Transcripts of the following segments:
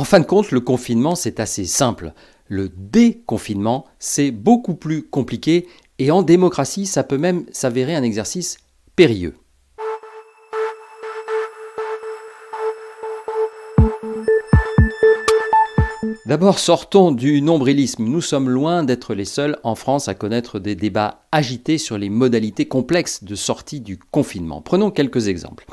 En fin de compte, le confinement, c'est assez simple. Le déconfinement, c'est beaucoup plus compliqué et en démocratie, ça peut même s'avérer un exercice périlleux. D'abord, sortons du nombrilisme. Nous sommes loin d'être les seuls en France à connaître des débats agités sur les modalités complexes de sortie du confinement. Prenons quelques exemples.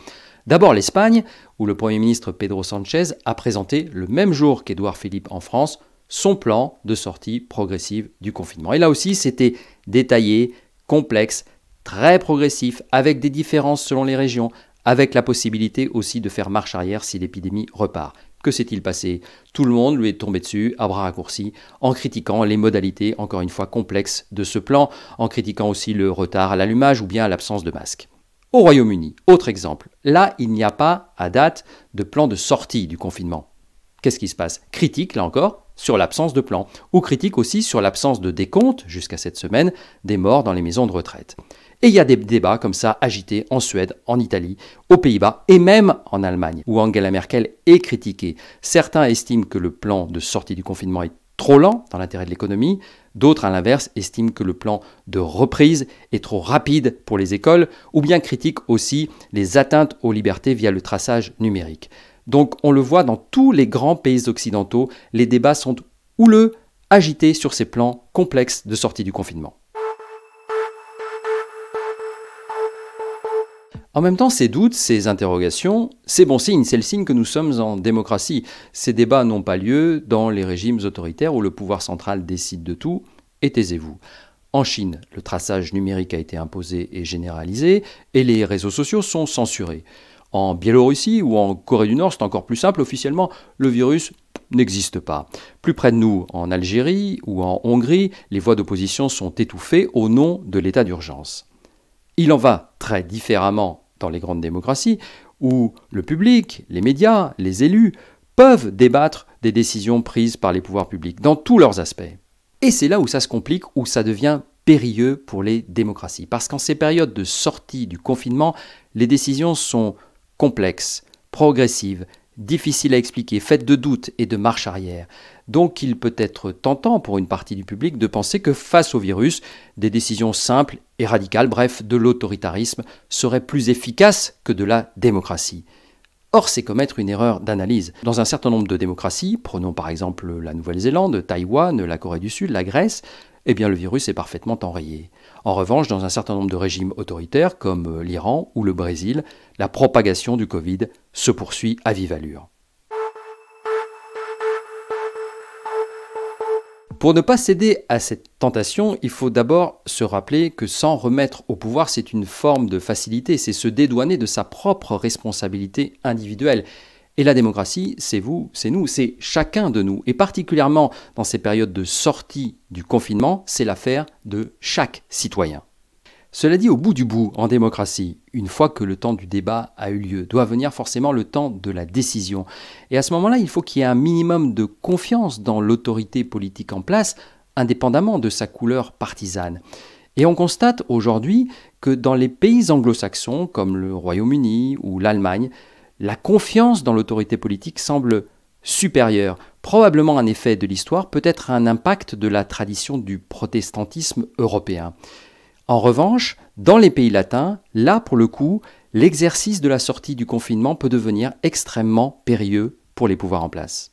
D'abord l'Espagne, où le Premier ministre Pedro Sanchez a présenté le même jour qu'Édouard Philippe en France son plan de sortie progressive du confinement. Et là aussi, c'était détaillé, complexe, très progressif, avec des différences selon les régions, avec la possibilité aussi de faire marche arrière si l'épidémie repart. Que s'est-il passé Tout le monde lui est tombé dessus à bras raccourcis en critiquant les modalités, encore une fois complexes, de ce plan, en critiquant aussi le retard à l'allumage ou bien l'absence de masques. Au Royaume-Uni, autre exemple, là, il n'y a pas, à date, de plan de sortie du confinement. Qu'est-ce qui se passe Critique, là encore, sur l'absence de plan, ou critique aussi sur l'absence de décompte, jusqu'à cette semaine, des morts dans les maisons de retraite. Et il y a des débats comme ça agités en Suède, en Italie, aux Pays-Bas et même en Allemagne, où Angela Merkel est critiquée. Certains estiment que le plan de sortie du confinement est trop lent dans l'intérêt de l'économie. D'autres, à l'inverse, estiment que le plan de reprise est trop rapide pour les écoles, ou bien critiquent aussi les atteintes aux libertés via le traçage numérique. Donc on le voit dans tous les grands pays occidentaux, les débats sont houleux, agités sur ces plans complexes de sortie du confinement. En même temps, ces doutes, ces interrogations, c'est bon signe, c'est le signe que nous sommes en démocratie. Ces débats n'ont pas lieu dans les régimes autoritaires où le pouvoir central décide de tout, et taisez-vous. En Chine, le traçage numérique a été imposé et généralisé, et les réseaux sociaux sont censurés. En Biélorussie ou en Corée du Nord, c'est encore plus simple, officiellement, le virus n'existe pas. Plus près de nous, en Algérie ou en Hongrie, les voix d'opposition sont étouffées au nom de l'état d'urgence. Il en va très différemment dans les grandes démocraties, où le public, les médias, les élus peuvent débattre des décisions prises par les pouvoirs publics, dans tous leurs aspects. Et c'est là où ça se complique, où ça devient périlleux pour les démocraties. Parce qu'en ces périodes de sortie du confinement, les décisions sont complexes, progressives, difficile à expliquer, faite de doutes et de marche arrière. Donc il peut être tentant pour une partie du public de penser que face au virus, des décisions simples et radicales, bref, de l'autoritarisme, seraient plus efficaces que de la démocratie c'est commettre une erreur d'analyse. Dans un certain nombre de démocraties, prenons par exemple la Nouvelle-Zélande, Taïwan, la Corée du Sud, la Grèce, eh bien le virus est parfaitement enrayé. En revanche, dans un certain nombre de régimes autoritaires comme l'Iran ou le Brésil, la propagation du Covid se poursuit à vive allure. Pour ne pas céder à cette tentation, il faut d'abord se rappeler que s'en remettre au pouvoir, c'est une forme de facilité, c'est se dédouaner de sa propre responsabilité individuelle. Et la démocratie, c'est vous, c'est nous, c'est chacun de nous. Et particulièrement dans ces périodes de sortie du confinement, c'est l'affaire de chaque citoyen. Cela dit, au bout du bout, en démocratie, une fois que le temps du débat a eu lieu, doit venir forcément le temps de la décision. Et à ce moment-là, il faut qu'il y ait un minimum de confiance dans l'autorité politique en place, indépendamment de sa couleur partisane. Et on constate aujourd'hui que dans les pays anglo-saxons, comme le Royaume-Uni ou l'Allemagne, la confiance dans l'autorité politique semble supérieure, probablement un effet de l'histoire, peut-être un impact de la tradition du protestantisme européen. En revanche, dans les pays latins, là pour le coup, l'exercice de la sortie du confinement peut devenir extrêmement périlleux pour les pouvoirs en place.